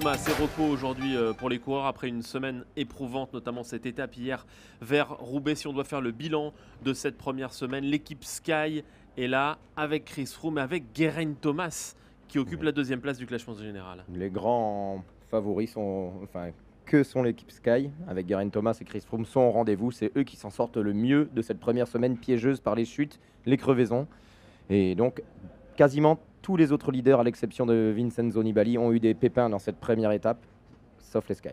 Thomas, c'est repos aujourd'hui euh, pour les coureurs après une semaine éprouvante, notamment cette étape hier vers Roubaix. Si on doit faire le bilan de cette première semaine, l'équipe Sky est là avec Chris Froome, avec Geraint Thomas qui occupe la deuxième place du classement général. Les grands favoris sont, enfin, que sont l'équipe Sky avec Geraint Thomas et Chris Froome sont au rendez-vous. C'est eux qui s'en sortent le mieux de cette première semaine piégeuse par les chutes, les crevaisons et donc quasiment tous les autres leaders, à l'exception de Vincenzo Nibali, ont eu des pépins dans cette première étape, sauf les Sky.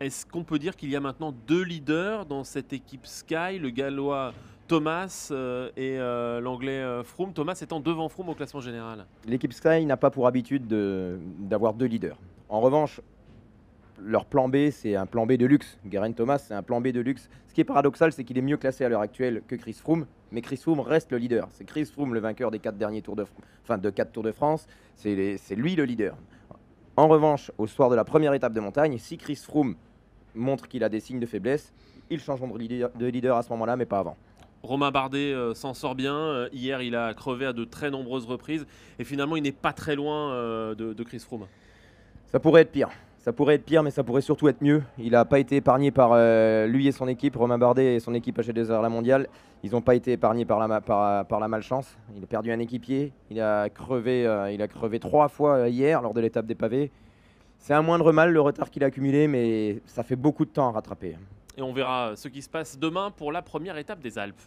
Est-ce qu'on peut dire qu'il y a maintenant deux leaders dans cette équipe Sky, le gallois Thomas euh, et euh, l'anglais euh, Froome, Thomas étant devant Froome au classement général L'équipe Sky n'a pas pour habitude d'avoir deux leaders. En revanche, leur plan B, c'est un plan B de luxe. Garen Thomas, c'est un plan B de luxe. Ce qui est paradoxal, c'est qu'il est mieux classé à l'heure actuelle que Chris Froome, mais Chris Froome reste le leader. C'est Chris Froome le vainqueur des quatre derniers tours de, enfin, de quatre Tours de France. C'est lui le leader. En revanche, au soir de la première étape de montagne, si Chris Froome montre qu'il a des signes de faiblesse, il changeront de leader, à ce moment-là, mais pas avant. Romain Bardet euh, s'en sort bien. Euh, hier, il a crevé à de très nombreuses reprises. Et finalement, il n'est pas très loin euh, de, de Chris Froome. Ça pourrait être pire. Ça pourrait être pire, mais ça pourrait surtout être mieux. Il n'a pas été épargné par euh, lui et son équipe, Romain Bardet et son équipe à r la mondiale. Ils n'ont pas été épargnés euh, par la, malchance. Il a perdu un équipier. Il a crevé, euh, il a crevé trois fois hier lors de l'étape des pavés. C'est un moindre mal le retard qu'il a accumulé, mais ça fait beaucoup de temps à rattraper. Et on verra ce qui se passe demain pour la première étape des Alpes.